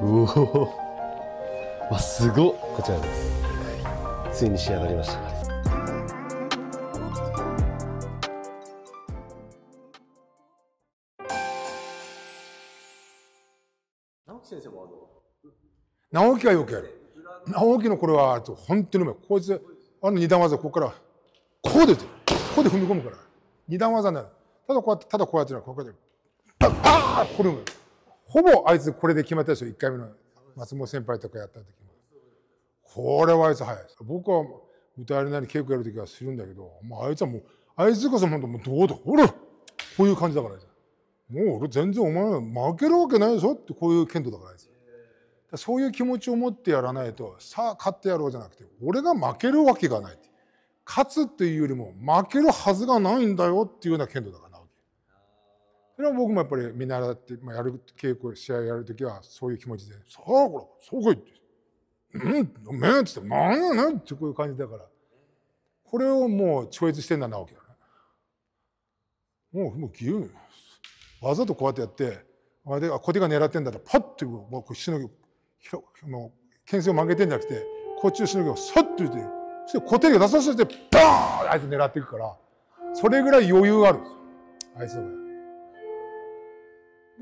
うおわすごっこちらですついに仕上がりました直木先生もあの直木はよくやる直木のこれは本当にうまいこいつあの二段技ここからこうでここで踏み込むから二段技になるただこうやってただこうやってこうやってバッバーこれうまいほぼあいつこれで決まったですよ、1回目の松本先輩とかやった時も。これはあいつ早いです。僕は歌えるなり稽古やる時はするんだけど、まあ、あいつはもう、あいつこそ本当もうどうだ、ほらこういう感じだからもう俺全然お前負けるわけないでしょってこういう剣道だからそういう気持ちを持ってやらないと、さあ勝ってやろうじゃなくて、俺が負けるわけがない。勝つっていうよりも負けるはずがないんだよっていうような剣道だから。それは僕もやっぱり見習って、まあ、やる稽古試合やる時はそういう気持ちで「さあこらそうかい」って「うんごめん」っつって「なんやねん」ってこういう感じだからこれをもう超越してんだなわけよね。もうもうゅう。わざとこうやってやってあれで小手が狙ってんだったらパッてこうしのぎもう牽制を曲げてんじゃなくてこっちをしのぎをさっと言ってそして小手が出させてバーンあいつ狙っていくからそれぐらい余裕があるんですよあいつの場合。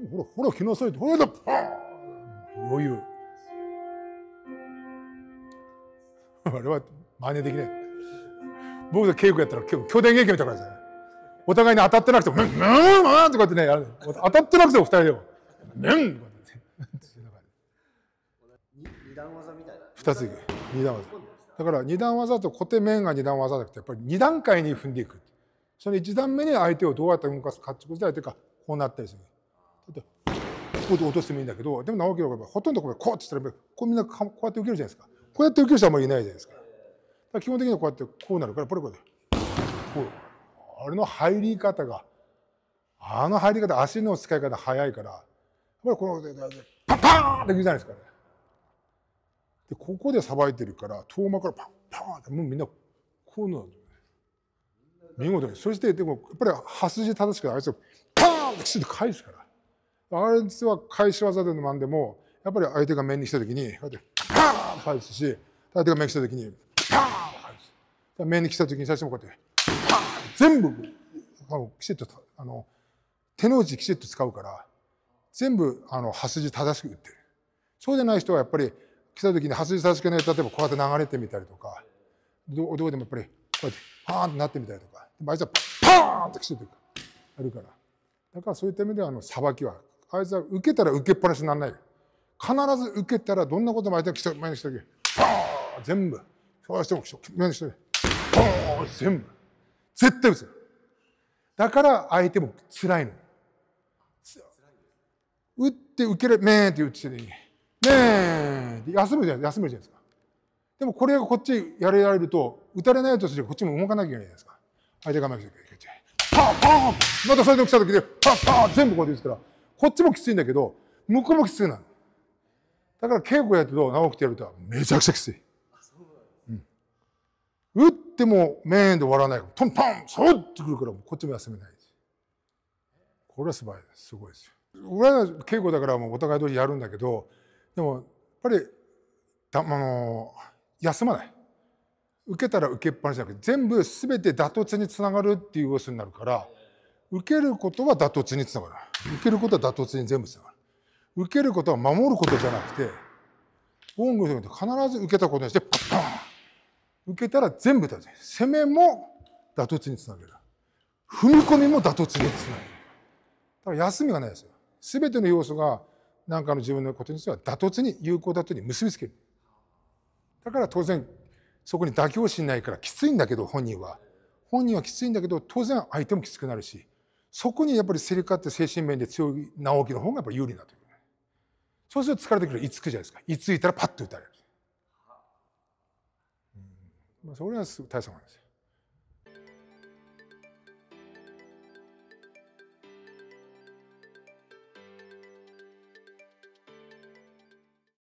ほら、ほら、来なさいっほらだ、パーン余裕。あれは真似できない。僕が稽古やったら、巨大劇みたいな感じだお互いに当たってなくても、ん、うん、うん、とかってね、当たってなくても二人でも、ねんとかって。二段技みたいな。二ついく。二段技。だから二段技と小手面が二段技なくて、やっぱり二段階に踏んでいく。その一段目に相手をどうやって動かすかってことで相手がこうなったりする。こで落としてもいいんだけどでも直樹の場合ほとんどこれこうってたらこうみんなこうやって受けるじゃないですかこうやって受ける人はあんまりいないじゃないですか基本的にはこうやってこうなるからこれこうこうあれの入り方があの入り方足の使い方早いからやっこのパパーンっていくじゃないですかねでここでさばいてるから遠間からパンパンってもうみんなこうなる見事にそしてでもやっぱりす筋正しくあいつを、パーンってきちんと返すからあれ実は返し技でのなんでも、やっぱり相手が面にしたときに、こうやって、パーン返すし、相手が面にしたときに、パーン返す。面に来たときに最初もこうやって、パーン全部、あの、きちっと、あの、手の内きちっと使うから、全部、あの、端筋正しく打ってる。そうでない人はやっぱり、来た時に端筋正しくね、例えばこうやって流れてみたりとか、どどうでもやっぱり、こうやって、パーンってなってみたりとか、でもあいつはパーンってきちっとやるから。だからそういった意味では、あの、さばきはあいつは受けたら受けっぱなしにならない必ず受けたらどんなことも相手が前にしておけ全部そうしても前にしておけ全部絶対打つだから相手もつらいの打って受けれめーって打っててねーって休むじゃない休むじゃないですかでもこれがこっちやれられると打たれないとるとこっちも動かなきゃいけないじゃないですか相手が前にしておけパーパーまたそれで起きた時でパーパー全部こうやって打つからこっちもきついんだけど、向こうもきついなの。だから稽古やってどう長くてやるとめちゃくちゃきつい。打ってもメーンで終わらないから、トントン、そうってくるから、こっちも休めない。これは素いです。すごいですよ。俺は稽古だからもうお互い通りやるんだけど、でも、やっぱり、あのー、休まない。受けたら受けっぱなしだけて、全部全て打突につながるっていう様子になるから、受けることは妥当につながる。受けることは妥当に全部つながる。受けることは守ることじゃなくて、オングルで必ず受けたことにして、パン受けたら全部だ。当攻めも妥当につなげる。踏み込みも妥当につなげる。だから休みがないですよ。すべての要素が何かの自分のことについては妥当に有効だとに結びつける。だから当然そこに妥協しないからきついんだけど本人は。本人はきついんだけど当然相手もきつくなるしそこにやっぱり競り勝って精神面で強い直樹の方がやっぱり有利なという。そうすると疲れてくるいつくじゃないですか。いついたらパッと打たれる。うん、まあ、それは大差なんですよ。